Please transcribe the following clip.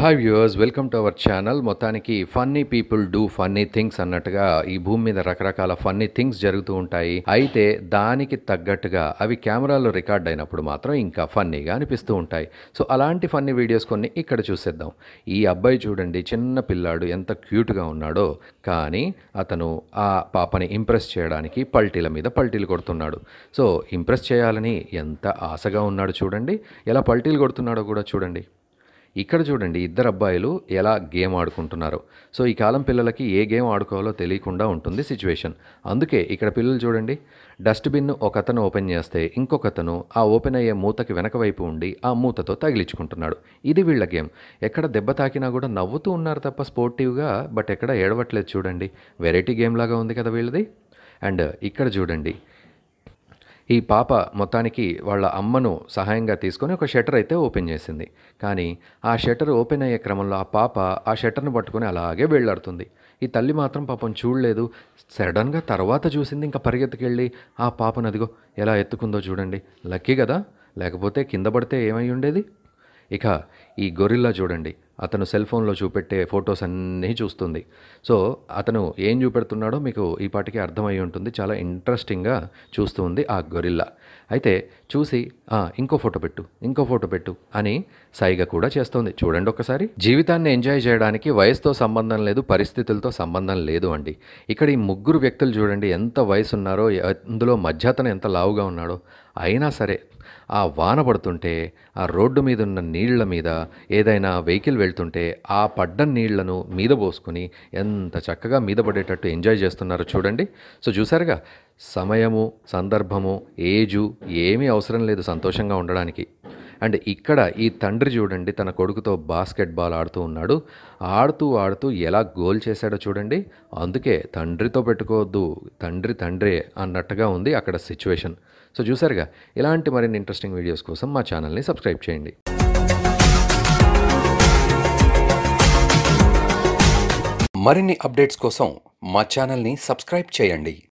hi viewers welcome to our channel మొత్తానికి funny people do funny things అన్నట్టుగా ఈ భూమి మీద రకరకాల ఫన్నీ థింగ్స్ జరుగుతూ ఉంటాయి అయితే దానికి తగ్గట్టుగా అవి కెమెరాలో రికార్డ్ అయినప్పుడు మాత్రం ఇంకా ఫన్నీగా అనిపిస్తూ ఉంటాయి సో అలాంటి ఫన్నీ వీడియోస్ కొన్ని ఇక్కడ చూసేద్దాం ఈ అబ్బాయి చూడండి చిన్న పిల్లాడు ఎంత క్యూట్గా ఉన్నాడో కానీ అతను ఆ పాపని ఇంప్రెస్ చేయడానికి పల్టీల మీద పల్టీలు కొడుతున్నాడు సో ఇంప్రెస్ చేయాలని ఎంత ఆశగా ఉన్నాడు చూడండి ఎలా పల్టీలు కొడుతున్నాడో కూడా చూడండి ఇక్కడ చూడండి ఇద్దరు అబ్బాయిలు ఎలా గేమ్ ఆడుకుంటున్నారు సో ఈ కాలం పిల్లలకి ఏ గేమ్ ఆడుకోవాలో తెలియకుండా ఉంటుంది సిచ్యువేషన్ అందుకే ఇక్కడ పిల్లలు చూడండి డస్ట్బిన్ ఒక అతను ఓపెన్ చేస్తే ఇంకొకతను ఆ ఓపెన్ అయ్యే మూతకి వెనక వైపు ఉండి ఆ మూతతో తగిలించుకుంటున్నాడు ఇది వీళ్ళ గేమ్ ఎక్కడ దెబ్బ తాకినా కూడా నవ్వుతూ ఉన్నారు తప్ప స్పోర్టివ్గా బట్ ఎక్కడ ఏడవట్లేదు చూడండి వెరైటీ గేమ్ లాగా ఉంది కదా వీళ్ళది అండ్ ఇక్కడ చూడండి ఈ పాప మొత్తానికి వాళ్ళ అమ్మను సహాయంగా తీసుకొని ఒక షట్టర్ అయితే ఓపెన్ చేసింది కానీ ఆ షట్టర్ ఓపెన్ అయ్యే క్రమంలో ఆ పాప ఆ షట్టర్ను పట్టుకొని అలాగే వెళ్ళాడుతుంది ఈ తల్లి మాత్రం పాపం చూడలేదు సడన్గా తర్వాత చూసింది ఇంకా పరిగెత్తుకెళ్ళి ఆ పాపను అదిగో ఎలా ఎత్తుకుందో చూడండి లక్కీ కదా లేకపోతే కింద పడితే ఏమై ఉండేది ఇక ఈ గొరిల్లా చూడండి అతను సెల్ ఫోన్లో చూపెట్టే ఫొటోస్ అన్నీ చూస్తుంది సో అతను ఏం చూపెడుతున్నాడో మీకు ఈ పాటికి అర్థమై ఉంటుంది చాలా ఇంట్రెస్టింగ్గా చూస్తూ ఉంది ఆ గొరిల్లా అయితే చూసి ఇంకో ఫోటో పెట్టు ఇంకో ఫోటో పెట్టు అని సైగా కూడా చేస్తోంది చూడండి ఒకసారి జీవితాన్ని ఎంజాయ్ చేయడానికి వయసుతో సంబంధం లేదు పరిస్థితులతో సంబంధం లేదు అండి ఇక్కడ ఈ ముగ్గురు వ్యక్తులు చూడండి ఎంత వయసు ఉన్నారో అందులో మధ్యతను ఎంత లావుగా ఉన్నాడో అయినా సరే ఆ వాన పడుతుంటే ఆ రోడ్డు మీద ఉన్న నీళ్ల మీద ఏదైనా వెహికల్ వెళ్తుంటే ఆ పడ్డ నీళ్లను మీద పోసుకుని ఎంత చక్కగా మీద పడేటట్టు ఎంజాయ్ చేస్తున్నారో చూడండి సో చూసారుగా సమయము సందర్భము ఏజు ఏమీ అవసరం లేదు సంతోషంగా ఉండడానికి అండ్ ఇక్కడ ఈ తండ్రి చూడండి తన కొడుకుతో బాస్కెట్బాల్ ఆడుతూ ఉన్నాడు ఆడుతూ ఆడుతూ ఎలా గోల్ చేశాడో చూడండి అందుకే తండ్రితో పెట్టుకోవద్దు తండ్రి తండ్రే అన్నట్టుగా ఉంది అక్కడ సిచ్యువేషన్ సో చూసారుగా ఇలాంటి మరిన్ని ఇంట్రెస్టింగ్ వీడియోస్ కోసం మా ఛానల్ని సబ్స్క్రైబ్ చేయండి మరిన్ని అప్డేట్స్ కోసం మా ఛానల్ని సబ్స్క్రైబ్ చేయండి